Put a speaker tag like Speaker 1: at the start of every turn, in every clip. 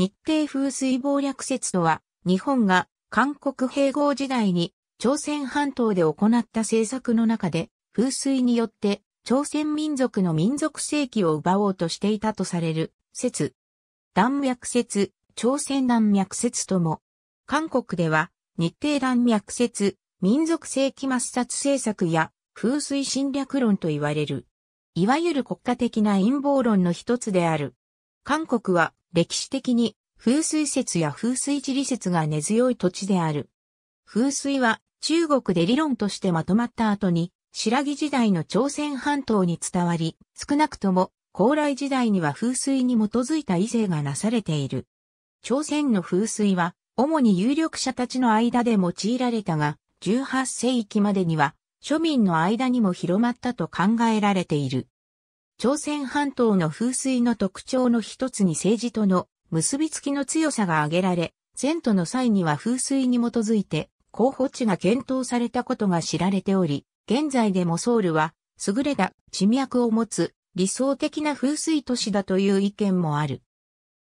Speaker 1: 日程風水謀略説とは、日本が韓国併合時代に朝鮮半島で行った政策の中で、風水によって朝鮮民族の民族性器を奪おうとしていたとされる説。断脈説、朝鮮断脈説とも。韓国では、日程断脈説、民族性器抹殺政策や風水侵略論と言われる。いわゆる国家的な陰謀論の一つである。韓国は歴史的に風水説や風水地理説が根強い土地である。風水は中国で理論としてまとまった後に、白木時代の朝鮮半島に伝わり、少なくとも高麗時代には風水に基づいた異性がなされている。朝鮮の風水は、主に有力者たちの間で用いられたが、18世紀までには、庶民の間にも広まったと考えられている。朝鮮半島の風水の特徴の一つに政治との結びつきの強さが挙げられ、前途の際には風水に基づいて候補地が検討されたことが知られており、現在でもソウルは優れた地脈を持つ理想的な風水都市だという意見もある。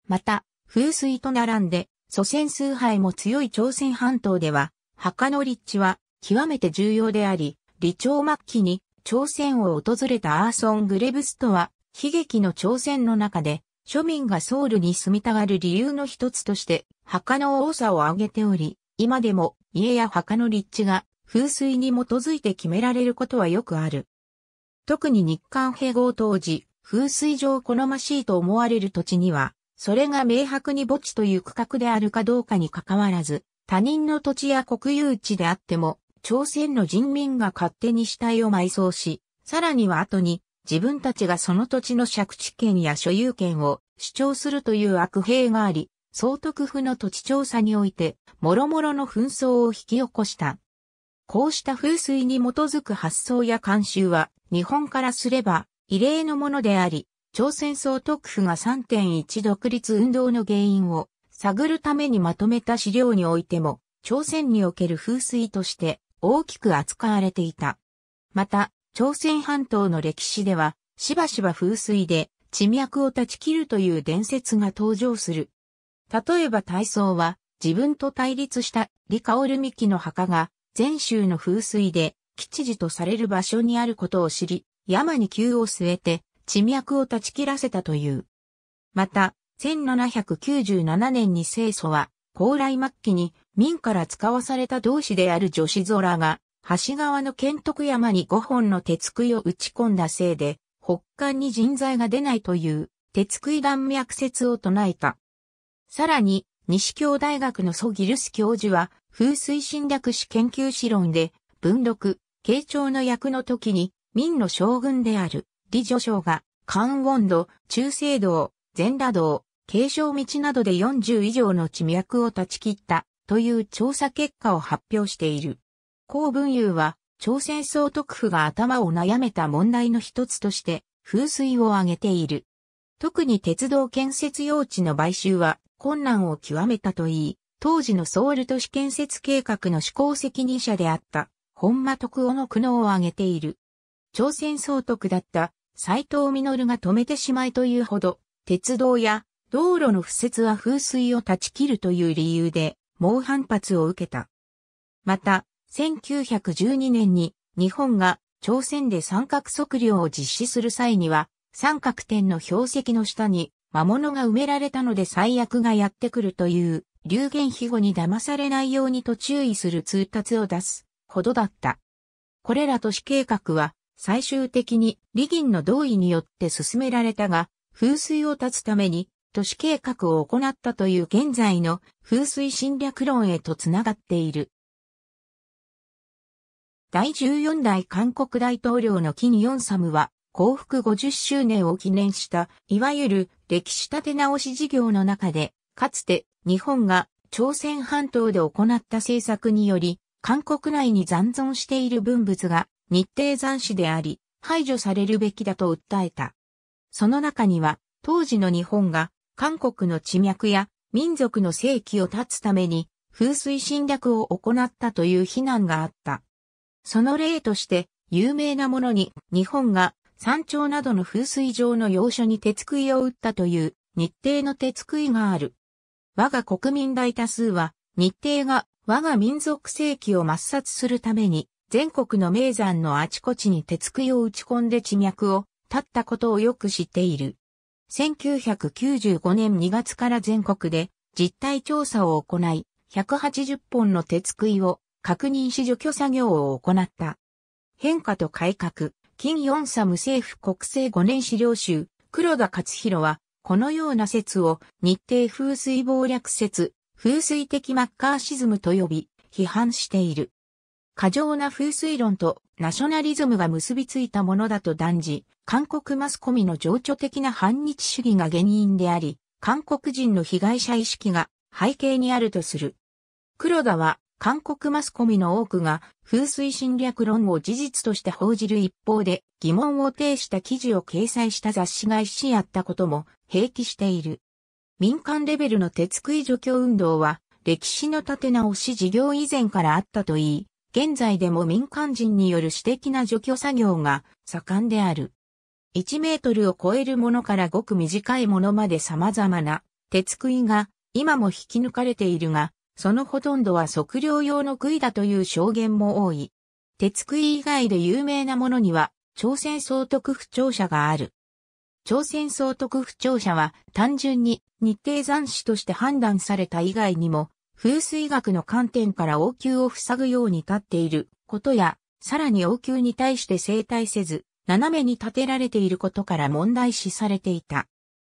Speaker 1: また、風水と並んで祖先崇拝も強い朝鮮半島では、墓の立地は極めて重要であり、李朝末期に朝鮮を訪れたアーソン・グレブストは、悲劇の朝鮮の中で、庶民がソウルに住みたがる理由の一つとして、墓の多さを挙げており、今でも家や墓の立地が風水に基づいて決められることはよくある。特に日韓併合当時、風水上好ましいと思われる土地には、それが明白に墓地という区画であるかどうかに関わらず、他人の土地や国有地であっても、朝鮮の人民が勝手に死体を埋葬し、さらには後に自分たちがその土地の借地権や所有権を主張するという悪弊があり、総督府の土地調査において、諸々の紛争を引き起こした。こうした風水に基づく発想や慣習は、日本からすれば、異例のものであり、朝鮮総督府が3.1独立運動の原因を探るためにまとめた資料においても、朝鮮における風水として大きく扱われていた。また、朝鮮半島の歴史では、しばしば風水で地脈を断ち切るという伝説が登場する。例えば体操は、自分と対立したリカオルミキの墓が、全州の風水で、吉寺とされる場所にあることを知り、山に球を据えて、地脈を断ち切らせたという。また、1797年に清祖は、高麗末期に民から使わされた同志である女子空が、橋側の剣徳山に5本の鉄杭を打ち込んだせいで、北韓に人材が出ないという鉄杭断脈説を唱えた。さらに、西京大学のソギルス教授は、風水侵略史研究史論で、文禄、慶長の役の時に、民の将軍である、李女将が、関温度、中世道、全羅道、継承道などで40以上の地脈を断ち切ったという調査結果を発表している。公文雄は、朝鮮総督府が頭を悩めた問題の一つとして、風水を挙げている。特に鉄道建設用地の買収は困難を極めたといい、当時のソウル都市建設計画の施行責任者であった、本間徳夫の苦悩を挙げている。朝鮮総督だった斎藤実が止めてしまいというほど、鉄道や道路の不設は風水を断ち切るという理由で、猛反発を受けた。また、1912年に日本が朝鮮で三角測量を実施する際には、三角点の標石の下に魔物が埋められたので最悪がやってくるという、流言飛語に騙されないようにと注意する通達を出すほどだった。これら都市計画は最終的に李銀の同意によって進められたが、風水を立つために都市計画を行ったという現在の風水侵略論へとつながっている。第14代韓国大統領の金ヨンサムは幸福50周年を記念した、いわゆる歴史立て直し事業の中で、かつて日本が朝鮮半島で行った政策により、韓国内に残存している文物が日程残死であり、排除されるべきだと訴えた。その中には、当時の日本が韓国の地脈や民族の世紀を断つために風水侵略を行ったという非難があった。その例として有名なものに日本が山頂などの風水上の要所に鉄杭を打ったという日程の鉄杭がある。我が国民大多数は日程が我が民族正規を抹殺するために全国の名山のあちこちに鉄杭を打ち込んで地脈を立ったことをよく知っている。1995年2月から全国で実態調査を行い、180本の鉄杭を確認し除去作業を行った。変化と改革、金四サム政府国政5年資料集、黒田勝弘は、このような説を日程風水暴略説、風水的マッカーシズムと呼び、批判している。過剰な風水論とナショナリズムが結びついたものだと断じ、韓国マスコミの情緒的な反日主義が原因であり、韓国人の被害者意識が背景にあるとする。黒田は、韓国マスコミの多くが風水侵略論を事実として報じる一方で疑問を呈した記事を掲載した雑誌が一心あったことも併記している。民間レベルの手作り除去運動は歴史の立て直し事業以前からあったといい、現在でも民間人による私的な除去作業が盛んである。1メートルを超えるものからごく短いものまで様々な鉄杭が今も引き抜かれているが、そのほとんどは測量用の杭だという証言も多い。鉄杭以外で有名なものには、朝鮮総督府庁舎がある。朝鮮総督府庁舎は単純に日程斬首として判断された以外にも、風水学の観点から王宮を塞ぐように立っていることや、さらに王宮に対して生態せず、斜めに立てられていることから問題視されていた。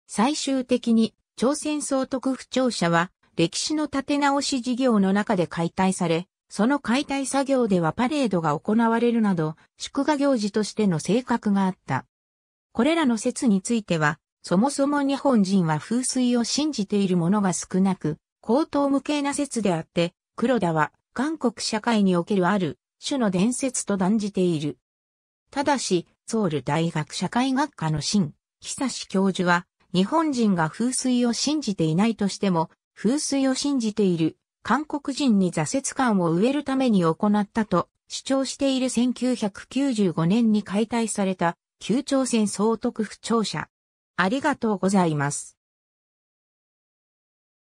Speaker 1: 最終的に、朝鮮総督府庁舎は、歴史の立て直し事業の中で解体され、その解体作業ではパレードが行われるなど、祝賀行事としての性格があった。これらの説については、そもそも日本人は風水を信じているものが少なく、高等無形な説であって、黒田は韓国社会におけるある種の伝説と断じている。ただし、ソウル大学社会学科の新、久志教授は、日本人が風水を信じていないとしても、風水を信じている韓国人に挫折感を植えるために行ったと主張している1995年に解体された、旧朝鮮総督府庁舎。ありがとうございます。